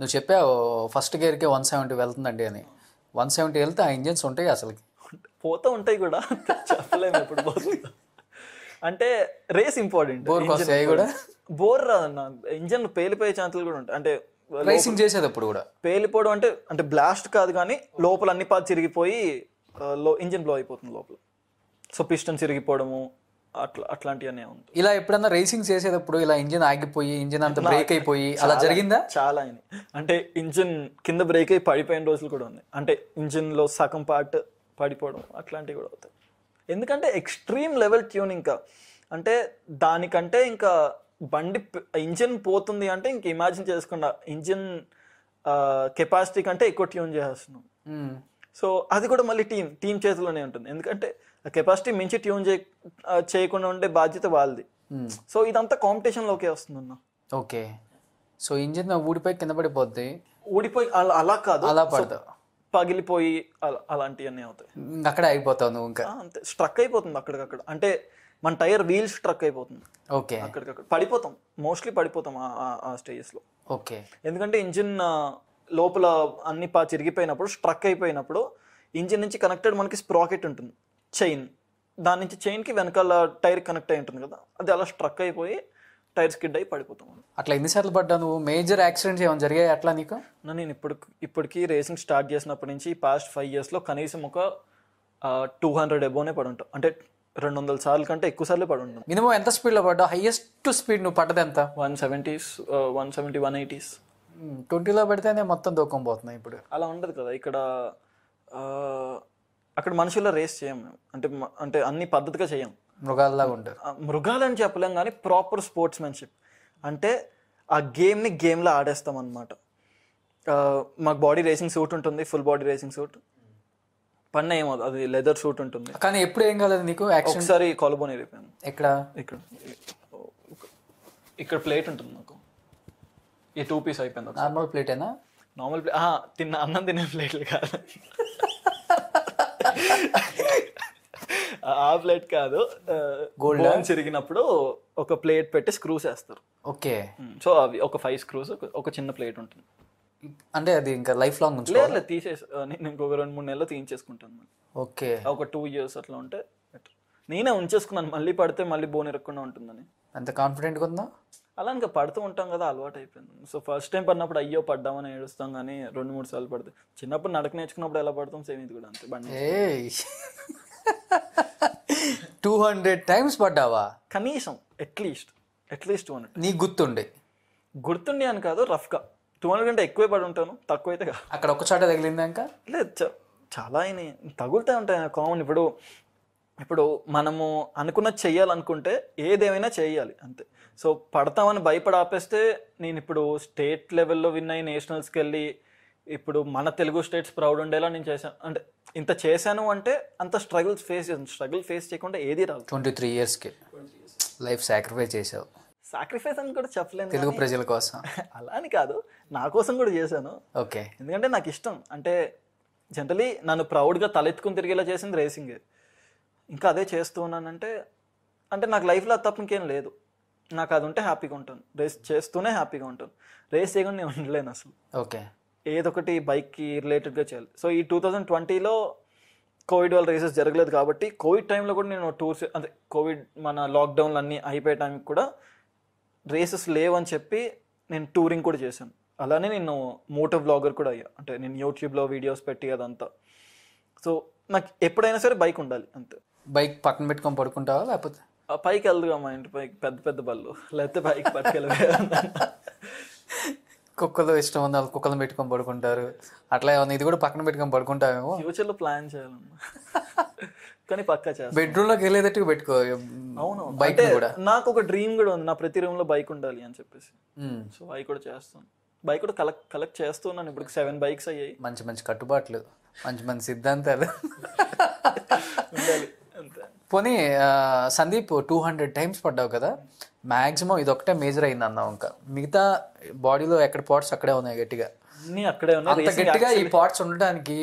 నువ్వు చెప్పావు first గేర్కే one seventy వెళ్తుందండి అని వన్ సెవెంటీ వెళ్తే ఆ ఇంజిన్స్ ఉంటాయి అసలు పోతూ ఉంటాయి కూడా చెప్పలేము అంటే రేస్ ఇంపార్టెంట్ బోర్ కూడా బోర్ రాదన్న ఇంజన్ పేలిపోయే ఛాన్సులు కూడా ఉంటాయి అంటే రేసింగ్ చేసేటప్పుడు కూడా పేలిపోవడం అంటే అంటే బ్లాస్ట్ కాదు కానీ లోపల అన్ని పాత చిరిగిపోయి ఇంజన్ బ్లో అయిపోతుంది లోపల సో పిస్టన్ చిరిగిపోవడము అట్లా అట్లాంటివన్నీ ఉంది ఇలా ఎప్పుడన్నా రేసింగ్ చేసేటప్పుడు ఇలా ఇంజిన్ ఆగిపోయి ఇంజిన్ అంతా బ్రేక్ అయిపోయి అలా జరిగిందా చాలా అయింది అంటే ఇంజిన్ కింద బ్రేక్ అయి పడిపోయిన రోజులు కూడా ఉంది అంటే ఇంజిన్లో సగం పార్ట్ పడిపోవడం అట్లాంటివి కూడా అవుతాయి ఎందుకంటే ఎక్స్ట్రీమ్ లెవెల్ ట్యూన్ ఇంకా అంటే దానికంటే ఇంకా బండి ఇంజిన్ పోతుంది అంటే ఇంక ఇమాజిన్ చేసుకుండా ఇంజిన్ కెపాసిటీ కంటే ఎక్కువ ట్యూన్ చేసేస్తున్నాం సో అది కూడా మళ్ళీ టీం టీమ్ చేతిలోనే ఉంటుంది ఎందుకంటే కెపాసిటీ మించి ట్యూన్ చే చేయకుండా ఉండే బాధ్యత వాళ్ళది hmm. సో ఇదంతా కాంపిటీషన్లోకే వస్తుంది అన్న ఓకే సో ఇంజిన్ ఊడిపోయి కింద పడిపోద్ది ఊడిపోయి అలా అలా కాదు అలా పడదు పగిలిపోయి అలాంటివన్నీ అవుతాయి అక్కడ అయిపోతావు నువ్వు ఇంకా అంతే స్ట్రక్ అయిపోతుంది అక్కడికక్కడ అంటే మన టైర్ వీల్స్ స్ట్రక్ అయిపోతుంది ఓకే అక్కడికక్కడ పడిపోతాం మోస్ట్లీ పడిపోతాం ఆ స్టేజెస్లో ఓకే ఎందుకంటే ఇంజిన్ లోపల అన్ని పా చిరిగిపోయినప్పుడు స్ట్రక్ అయిపోయినప్పుడు ఇంజిన్ నుంచి కనెక్టెడ్ మనకి స్ప్రాకెట్ ఉంటుంది చైన్ దాని నుంచి చైన్కి వెనకాల టైర్ కనెక్ట్ అయి ఉంటుంది కదా అది అలా స్ట్రక్ అయిపోయి టైర్ స్కిడ్ అయి పడిపోతాం అట్లా ఎన్నిసార్లు పడ్డా నువ్వు మేజర్ యాక్సిడెంట్స్ ఏమైనా జరిగాయి అట్లా నీకు నేను ఇప్పుడు ఇప్పటికీ రేసింగ్ స్టార్ట్ చేసినప్పటి నుంచి పాస్ట్ ఫైవ్ ఇయర్స్లో కనీసం ఒక టూ హండ్రెడ్ ఎబోనే పడి ఉంటాం అంటే రెండు వందల సార్లు కంటే ఎక్కువ సార్లు పడి ఉంటాం మినిమం ఎంత స్పీడ్లో పడ్డా హైయెస్ట్ స్పీడ్ నువ్వు పడ్డది ఎంత one seventies one seventy one eighties ట్వంటీలో పడితేనే మొత్తం దూకం పోతున్నాయి ఇప్పుడు అలా ఉండదు కదా ఇక్కడ అక్కడ మనుషుల్లో రేస్ చేయం మేము అంటే అంటే అన్ని పద్ధతిగా చేయం మృగాల్లాగా ఉంటారు మృగాలని చెప్పలేం కానీ ప్రాపర్ స్పోర్ట్స్ మెన్షిప్ అంటే ఆ గేమ్ని గేమ్లో ఆడేస్తాం అనమాట మాకు బాడీ రేసింగ్ సూట్ ఉంటుంది ఫుల్ బాడీ రేసింగ్ సూట్ పన్న ఏమో అది లెదర్ సూట్ ఉంటుంది కానీ ఎప్పుడు ఏం కాలేదు నీకు ఒకసారి కొలబోని ఇరిపోయాను ఎక్కడ ఇక్కడ ఇక్కడ ప్లేట్ ఉంటుంది నాకు ఈ టూ పీస్ అయిపోయింది నార్మల్ ప్లేటేనా నార్మల్ ప్లేట్ తిన్న అన్నం తినే ప్లేట్లు కాదు ప్లేట్ కాదు గోల్డ్ చిరిగినప్పుడు ఒక ప్లేట్ పెట్టి స్క్రూస్ వేస్తారు ఓకే సో అవి ఒక ఫైవ్ స్క్రూస్ ఒక చిన్న ప్లేట్ ఉంటుంది అంటే అది ఇంకా లైఫ్ లాంగ్ లేదు తీసేసి నేను ఇంకొక రెండు మూడు నెలలు తీయించేసుకుంటాను ఓకే ఒక టూ ఇయర్స్ అట్లా ఉంటే నేనే ఉంచేసుకున్నాను మళ్ళీ పడితే మళ్ళీ బోన్ ఇరగకుండా ఉంటుందని అంత కాన్ఫిడెంట్గా ఉందా అలా ఇంకా పడుతూ ఉంటాం కదా అలవాటు అయిపోయింది సో ఫస్ట్ టైం పడినప్పుడు అయ్యో పడ్డామని ఏడుస్తాం కానీ రెండు మూడు సార్లు పడితే చిన్నప్పుడు నడక నేర్చుకున్నప్పుడు ఎలా పడతాం సేమ్ ఇది కూడా అంతే బండి టూ హండ్రెడ్ టైమ్స్ పడ్డావా కనీసం అట్లీస్ట్ అట్లీస్ట్ వన్ నీకు గుర్తుండే గుర్తుండే అని కాదు రఫ్గా టూ హండ్రెడ్ కంటే ఎక్కువే పడి ఉంటాను తక్కువ అయితే అక్కడ ఒక్క తగిలిందా ఇంకా లేదు చాలా అయినాయి తగులుతూ ఉంటాయి కామన్ ఇప్పుడు ఇప్పుడు మనము అనుకున్న చెయ్యాలనుకుంటే ఏదేమైనా చేయాలి అంతే సో పడతామని భయపడి ఆపేస్తే నేను ఇప్పుడు స్టేట్ లెవెల్లో విన్ అయ్యి నేషనల్స్కి వెళ్ళి ఇప్పుడు మన తెలుగు స్టేట్స్ ప్రౌడ్ ఉండేలా నేను చేశాను అంటే ఇంత చేశాను అంటే అంత స్ట్రగుల్స్ ఫేస్ చేశాను స్ట్రగుల్ ఫేస్ చేయకుండా ఏది రాదు ట్వంటీ త్రీ ఇయర్స్కి లైఫ్ సాక్రిఫైస్ చేసావు సాక్రిఫైస్ అని కూడా చెప్పలేను తెలుగు ప్రజల కోసం అలా అని కాదు నా కోసం కూడా చేశాను ఓకే ఎందుకంటే నాకు ఇష్టం అంటే జనరలీ నన్ను ప్రౌడ్గా తలెత్తుకుని తిరిగేలా చేసింది రేసింగ్ ఇంకా అదే చేస్తూ ఉన్నానంటే అంటే నాకు లైఫ్లో తప్ప ఇంకేం లేదు నాకు అది ఉంటే హ్యాపీగా ఉంటాను రేస్ చేస్తూనే హ్యాపీగా ఉంటాను రేస్ చేయకుండా నేను ఉండలేను అసలు ఓకే ఏదొకటి బైక్కి రిలేటెడ్గా చేయాలి సో ఈ టూ థౌజండ్ ట్వంటీలో కోవిడ్ వల్ల రేసెస్ జరగలేదు కాబట్టి కోవిడ్ టైంలో కూడా నేను టూర్స్ అంటే కోవిడ్ మన లాక్డౌన్లు అన్నీ అయిపోయే టైంకి కూడా రేసెస్ లేవని చెప్పి నేను టూరింగ్ కూడా చేశాను అలానే నేను మోటో బ్లాగర్ కూడా అయ్యా అంటే నేను యూట్యూబ్లో వీడియోస్ పెట్టి అదంతా సో నాకు ఎప్పుడైనా సరే బైక్ ఉండాలి అంతే బైక్ పక్కన పెట్టుకొని పడుకుంటావా లేకపోతే పైకి వెళ్దుగా మా ఇంటి పైకి పెద్ద పెద్ద బళ్ళు లేకపోతే పైకి పట్టుకెళ్ళి కుక్కలు ఇష్టం ఉంది వాళ్ళు కుక్కలు పెట్టుకొని పడుకుంటారు అట్లా ఏమన్నా ఇది కూడా పక్కన పెట్టుకొని పడుకుంటామేమో ఫ్యూచర్లో ప్లాన్ చేయాలమ్మా కానీ పక్కా చేస్తా బెడ్రూమ్లోకి వెళ్ళేటట్టు పెట్టుకో అవును బైక్ కూడా నాకు ఒక డ్రీమ్ కూడా ఉంది నా ప్రతి రూమ్లో బైక్ ఉండాలి అని చెప్పేసి సో అవి కూడా చేస్తాను బైక్ కూడా కలెక్ట్ కలెక్ట్ చేస్తున్నాను ఇప్పుడు సెవెన్ బైక్స్ అయ్యాయి మంచి మంచి కట్టుబాట్లు మంచి మంచి సిద్ధాంతాలు ఉండాలి పోనీ సందీప్ టూ హండ్రెడ్ టైమ్స్ పడ్డావు కదా మ్యాక్సిమం ఇది ఒకటే మేజర్ అయింది అన్నావు ఇంకా మిగతా బాడీలో ఎక్కడ పార్ట్స్ అక్కడే ఉన్నాయి గట్టిగా అక్కడే అంత గట్టిగా ఈ పార్ట్స్ ఉండడానికి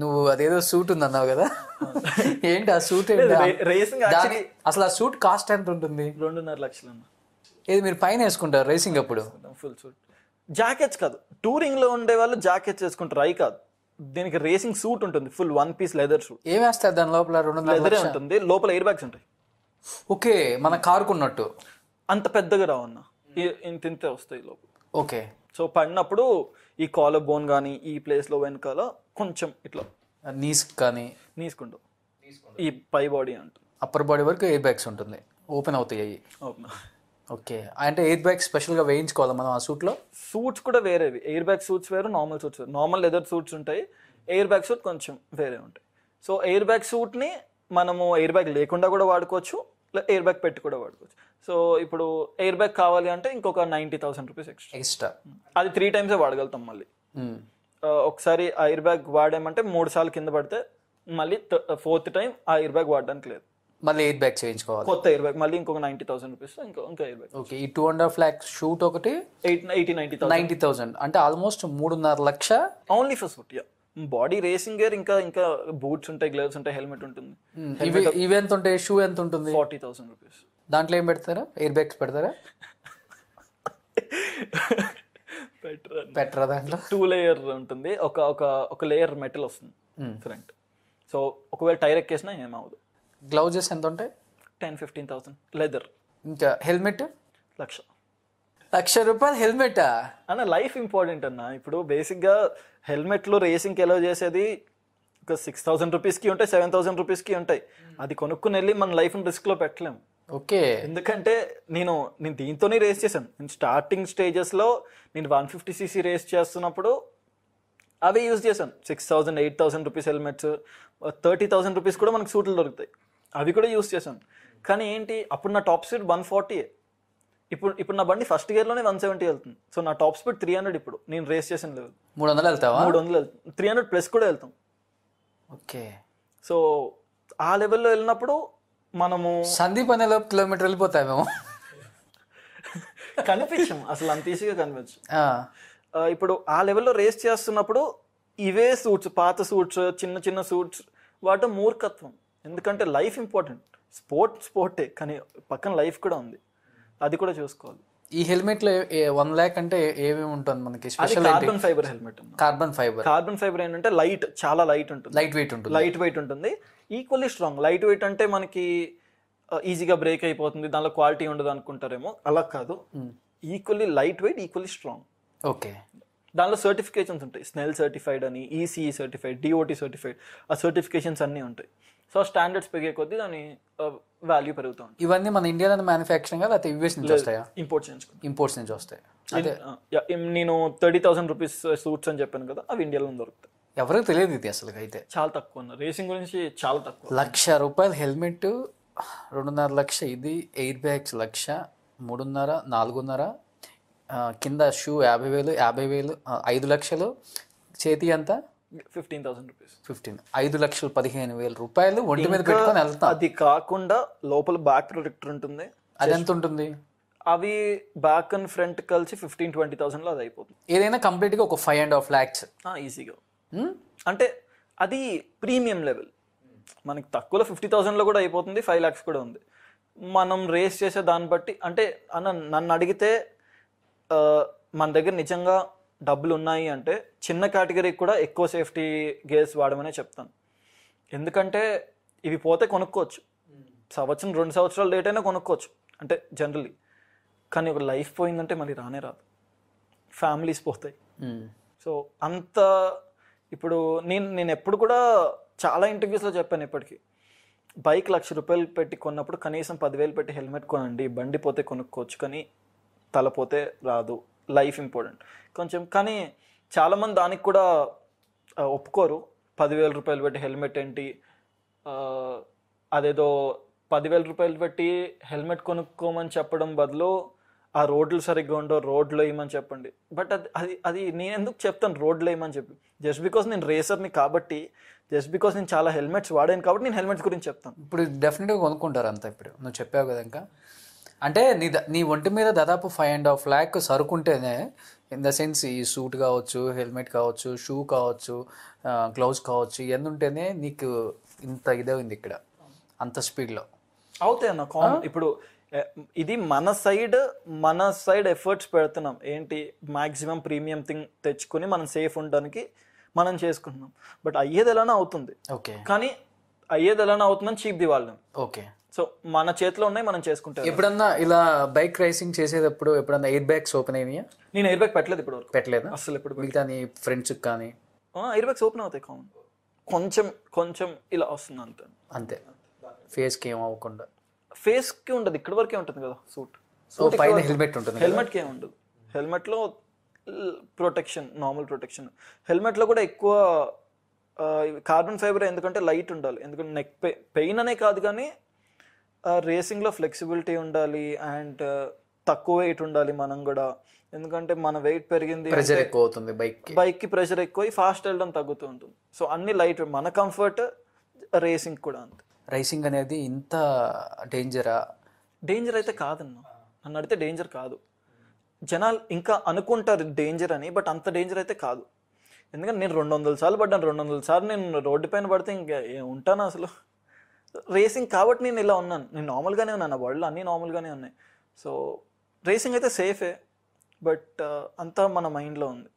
నువ్వు అదేదో సూట్ ఉంది అన్నావు కదా ఏంటి ఆ సూట్ రేసింగ్ అసలు ఆ సూట్ కాస్ట్ ఎంత ఉంటుంది రెండున్నర లక్షలు ఇది మీరు పైన వేసుకుంటారు రేసింగ్ అప్పుడు ఫుల్ సూట్ జాకెట్స్ కాదు టూరింగ్ లో ఉండే వాళ్ళు జాకెట్స్ వేసుకుంటారు అవి కాదు దీనికి రేసింగ్ సూట్ ఉంటుంది full one piece leather suit ఏం వేస్తారు దాని లోపల లెదరే ఉంటుంది లోపల ఎయిర్ బ్యాగ్స్ ఉంటాయి ఓకే మన కారుకున్నట్టు అంత పెద్దగా రావన్న ఇంత ఇంత వస్తాయి లోపల ఓకే సో పడినప్పుడు ఈ కాలర్ బోన్ కానీ ఈ ప్లేస్లో వెనకాల కొంచెం ఇట్లా నీస్ కానీ నీసుకుంటాం ఈ పై బాడీ అంటు అప్పర్ బాడీ వరకు ఎయిర్ బ్యాగ్స్ ఉంటుంది ఓపెన్ అవుతాయి ఓపెన్ ఓకే అంటే ఎయిర్ బ్యాగ్ స్పెషల్గా వేయించుకోవాలి మనం ఆ సూట్లో సూట్స్ కూడా వేరేవి ఎయిర్ బ్యాగ్ సూట్స్ వేరు నార్మల్ సూట్స్ వేరు నార్మల్ లెదర్ సూట్స్ ఉంటాయి ఎయిర్ బ్యాగ్ సూట్ కొంచెం వేరే ఉంటాయి సో ఎయిర్ బ్యాగ్ సూట్ని మనము ఎయిర్ బ్యాగ్ లేకుండా కూడా వాడుకోవచ్చు ఎయిర్ బ్యాగ్ పెట్టి కూడా వాడుకోవచ్చు సో ఇప్పుడు ఎయిర్ బ్యాగ్ కావాలి అంటే ఇంకొక ninety thousand rupees extra extra అది త్రీ టైమ్సే వాడగలుగుతాం మళ్ళీ ఒకసారి ఆ ఎయిర్ బ్యాగ్ వాడామంటే మూడు సార్లు కింద పడితే మళ్ళీ ఫోర్త్ టైం ఆ ఎయిర్ బ్యాగ్ వాడడానికి లేదు మళ్ళీ ఎయిర్ బ్యాగ్ చేయించుకోవాలి కొత్త ఎయిర్ బ్యాగ్ మళ్ళీ ఇంకొక నైన్టీ థౌసండ్ రూపీస్ ఇంకా ఇంకా ఎయిర్ బ్యాగ్ ఓకే ఈ టూ అండ్ హాఫ్ షూట్ ఒకటి eight eighty ninety ninety thousand అంటే ఆల్మోస్ట్ మూడున్నర lakh only for suit yeah body racing gear ఇంకా ఇంకా బూట్స్ ఉంటాయి గ్లవ్స్ ఉంటాయి హెల్మెట్ ఉంటుంది hmm, ఇవి ఇవి ఎంత ఉంటాయి షూ ఎంత ఉంటుంది ఫార్టీ థౌసండ్ రూపీస్ దాంట్లో ఏం పెడతారా ఎయిర్ బ్యాగ్స్ పెడతారా పెట్టరా దాంట్లో టూ లేయర్ ఉంటుంది ఒక ఒక ఒక లేయర్ మెటల్ వస్తుంది ఫ్రంట్ hmm. సో ఒకవేళ టైర్ ఎక్కేసినా ఏమవుదు గ్లౌజెస్ ఎంత ఉంటాయి టెన్ ఫిఫ్టీన్ థౌసండ్ లెదర్ ఇంకా హెల్మెట్ లక్ష లక్ష రూపాయలు హెల్మెటా అన్న లైఫ్ ఇంపార్టెంట్ అన్న ఇప్పుడు బేసిక్గా హెల్మెట్లు రేసింగ్కి ఎలా చేసేది ఒక సిక్స్ థౌసండ్ రూపీస్కి ఉంటాయి సెవెన్ థౌసండ్ రూపీస్కి ఉంటాయి అది కొనుక్కుని వెళ్ళి మన లైఫ్ని రిస్క్లో పెట్టలేము ఓకే ఎందుకంటే నేను నేను దీంతోనే రేస్ చేశాను నేను స్టార్టింగ్ స్టేజెస్లో నేను వన్ ఫిఫ్టీ సీసీ రేస్ చేస్తున్నప్పుడు అవే యూజ్ చేశాను six thousand eight thousand rupees helmets thirty thousand rupees కూడా మనకు సూట్లు దొరుకుతాయి అవి కూడా యూస్ చేశాను కానీ ఏంటి అప్పుడు నా టాప్ స్పీడ్ వన్ ఫార్టీ ఇప్పుడు ఇప్పుడు నా బండి ఫస్ట్ గేర్లోనే వన్ సెవెంటీ వెళ్తుంది సో నా టాప్ స్పీడ్ త్రీ హండ్రెడ్ ఇప్పుడు నేను రేస్ చేసిన లెవెల్ మూడు వందలు వెళ్తావా మూడు వందలు వెళ్తాం త్రీ హండ్రెడ్ ప్లస్ కూడా వెళ్తాం ఓకే సో ఆ లెవెల్లో వెళ్ళినప్పుడు మనము సందీప్ అనే లోపు కిలోమీటర్ వెళ్ళిపోతాయి మేము కనిపించాం అసలు అంత ఈజీగా కనిపించు ఇప్పుడు ఆ లెవెల్లో రేస్ చేస్తున్నప్పుడు ఇవే సూట్స్ పాత సూట్స్ చిన్న చిన్న సూట్స్ వాటి మూర్ఖత్వం ఎందుకంటే లైఫ్ ఇంపార్టెంట్ స్పోర్ట్ స్పోర్టే కానీ పక్కన లైఫ్ కూడా ఉంది అది కూడా చూసుకోవాలి ఈ హెల్మెట్ లో వన్ ల్యాక్ అంటే ఏమేమి ఉంటుంది మనకి carbon fibre helmet carbon fibre carbon fibre ఏంటంటే లైట్ చాలా లైట్ ఉంటుంది లైట్ వెయిట్ ఉంటుంది లైట్ వెయిట్ ఉంటుంది ఈక్వల్లీ స్ట్రాంగ్ లైట్ వెయిట్ అంటే మనకి ఈజీగా బ్రేక్ అయిపోతుంది దానిలో క్వాలిటీ ఉండదు అనుకుంటారేమో అలా కాదు equally light weight equally strong okay దానిలో సర్టిఫికేషన్స్ ఉంటాయి స్నెల్ సర్టిఫైడ్ అని ఈసీఈ సర్టిఫైడ్ డిఓటి సర్టిఫైడ్ ఆ సర్టిఫికేషన్స్ అన్నీ ఉంటాయి సో స్టాండర్డ్స్ పెరిగే కొద్దీ దాని వాల్యూ పెరుగుతుంది ఇవన్నీ మన ఇండియాలో మ్యానుఫ్యాక్చరింగ్ లేకపోతే యూఎస్ నుంచి వస్తాయా ఇంపోర్ట్స్ నుంచి ఇంపోర్ట్స్ నుంచి వస్తాయి నేను థర్టీ థౌసండ్ రూపీస్ సూట్స్ అని చెప్పాను కదా అవి ఇండియాలో దొరుకుతాయి ఎవరికి తెలియదు ఇది అసలు అయితే చాలా తక్కువ ఉంది రేసింగ్ గురించి చాలా తక్కువ లక్ష రూపాయల హెల్మెట్ రెండున్నర లక్ష ఇది ఎయిర్ బ్యాగ్స్ లక్ష మూడున్నర నాలుగున్నర కింద షూ యాభై వేలు యాభై వేలు ఐదు లక్షలు చేతి అంతా ఫిఫ్టీన్ థౌసండ్ రూపీస్ ఫిఫ్టీన్ ఐదు లక్షలు పదిహేను వేల రూపాయలు ఒంటి మీద పెట్టుకొని వెళ్తాం అది కాకుండా లోపల బ్యాక్ ప్రొటెక్టర్ ఉంటుంది అది ఎంత ఉంటుంది అవి బ్యాక్ అండ్ ఫ్రంట్ కలిసి ఫిఫ్టీన్ ట్వంటీ థౌసండ్లో అది అయిపోతుంది ఏదైనా కంప్లీట్గా ఒక ఫైవ్ అండ్ హాఫ్ ల్యాక్స్ ఈజీగా hmm? అంటే అది ప్రీమియం లెవెల్ మనకి తక్కువలో ఫిఫ్టీ థౌసండ్లో కూడా అయిపోతుంది ఫైవ్ ల్యాక్స్ కూడా ఉంది మనం రేస్ చేసే దాన్ని బట్టి అంటే అన్న నన్ను అడిగితే మన దగ్గర నిజంగా డబ్బులు ఉన్నాయి అంటే చిన్న కేటగిరీకి కూడా ఎక్కువ సేఫ్టీ గేర్స్ వాడమనే చెప్తాను ఎందుకంటే ఇవి పోతే కొనుక్కోవచ్చు సంవత్సరం రెండు సంవత్సరాలు లేట్ అయినా కొనుక్కోవచ్చు అంటే జనరలీ కానీ ఒక లైఫ్ పోయిందంటే మళ్ళీ రానే రాదు ఫ్యామిలీస్ పోతాయి సో hmm. అంత ఇప్పుడు నేను నేను ఎప్పుడు కూడా చాలా ఇంటర్వ్యూస్లో చెప్పాను ఇప్పటికీ బైక్ లక్ష రూపాయలు పెట్టి కొన్నప్పుడు కనీసం పదివేలు పెట్టి హెల్మెట్ కొనండి బండి పోతే కొనుక్కోవచ్చు కానీ తలపోతే రాదు లైఫ్ ఇంపార్టెంట్ కొంచెం కానీ చాలామంది దానికి కూడా ఒప్పుకోరు పదివేల రూపాయలు పెట్టి హెల్మెట్ ఏంటి అదేదో పదివేల రూపాయలు పెట్టి హెల్మెట్ కొనుక్కోమని చెప్పడం బదులు ఆ రోడ్లు సరిగ్గా ఉండవు రోడ్లు వేయమని చెప్పండి బట్ అది అది అది నేను ఎందుకు చెప్తాను రోడ్లు వేయమని చెప్పి జస్ట్ బికాస్ నేను రేసర్ని కాబట్టి జస్ట్ బికాస్ నేను చాలా హెల్మెట్స్ వాడాను కాబట్టి నేను హెల్మెట్స్ గురించి చెప్తాను ఇప్పుడు డెఫినెట్గా కొనుక్కుంటారు అంతా ఇప్పుడు నువ్వు చెప్పావు కదా ఇంకా అంటే నీ నీ ఒంటి మీద దాదాపు ఫైవ్ అండ్ హాఫ్ ల్యాక్ సరుకుంటేనే ఇన్ ద సెన్స్ ఈ సూట్ కావచ్చు హెల్మెట్ కావచ్చు షూ కావచ్చు గ్లౌజ్ కావచ్చు ఇవన్నీ ఉంటేనే నీకు ఇంత ఇదే ఉంది ఇక్కడ అంత స్పీడ్లో అవుతాయి అన్న ఇప్పుడు ఇది మన సైడ్ మన సైడ్ ఎఫర్ట్స్ పెడుతున్నాం ఏంటి మాక్సిమం ప్రీమియం థింగ్ తెచ్చుకొని మనం సేఫ్ ఉండడానికి మనం చేసుకుంటున్నాం బట్ అయ్యేది ఎలానే అవుతుంది ఓకే కానీ అయ్యేది ఎలానే అవుతుందని చీప్ ది వాళ్ళని ఓకే సో మన చేతిలో ఉన్నాయి మనం చేసుకుంటాం ఎప్పుడన్నా ఇలా బైక్ రైసింగ్ చేసేటప్పుడు ఎప్పుడన్నా ఎయిర్ బ్యాగ్స్ ఓపెన్ అయినాయా నేను ఎయిర్ బ్యాగ్ పెట్టలేదు ఇప్పుడు పెట్టలేదు అసలు ఇప్పుడు మిగతా నీ ఫ్రెండ్స్ కానీ ఎయిర్ బ్యాగ్స్ ఓపెన్ అవుతాయి కామన్ కొంచెం కొంచెం ఇలా వస్తుంది అంతే అంతే ఫేస్కి ఏం అవ్వకుండా ఫేస్కి ఉండదు ఇక్కడ వరకే ఉంటుంది కదా సూట్ సో పైన హెల్మెట్ ఉంటుంది కి ఏమి ఉండదు హెల్మెట్లో ప్రొటెక్షన్ నార్మల్ ప్రొటెక్షన్ హెల్మెట్లో కూడా ఎక్కువ కార్బన్ ఫైబర్ ఎందుకంటే లైట్ ఉండాలి ఎందుకంటే నెక్ పెయిన్ అనే కాదు కానీ రేసింగ్లో ఫ్లెక్సిబిలిటీ ఉండాలి అండ్ తక్కువ వెయిట్ ఉండాలి మనం కూడా ఎందుకంటే మన వెయిట్ పెరిగింది ప్రెషర్ ఎక్కువ అవుతుంది బైక్ బైక్ కి ప్రెషర్ ఎక్కువ ఫాస్ట్ వెళ్ళడం తగ్గుతూ ఉంటుంది సో అన్ని లైట్ మన కంఫర్ట్ రేసింగ్ కూడా అంతే రేసింగ్ అనేది ఇంత డేంజరా డేంజర్ అయితే కాదన్న నన్ను అడిగితే డేంజర్ కాదు జనాలు ఇంకా అనుకుంటారు డేంజర్ అని బట్ అంత డేంజర్ అయితే కాదు ఎందుకంటే నేను రెండు వందల సార్లు పడ్డాను రెండు వందల సార్లు నేను రోడ్డు పైన పడితే ఇంకా ఉంటాను అసలు రేసింగ్ కాబట్టి నేను ఇలా ఉన్నాను నేను నార్మల్గానే ఉన్నాను నా వరల్డ్లో అన్నీ నార్మల్గానే ఉన్నాయి సో రేసింగ్ అయితే సేఫే బట్ అంతా మన మైండ్లో ఉంది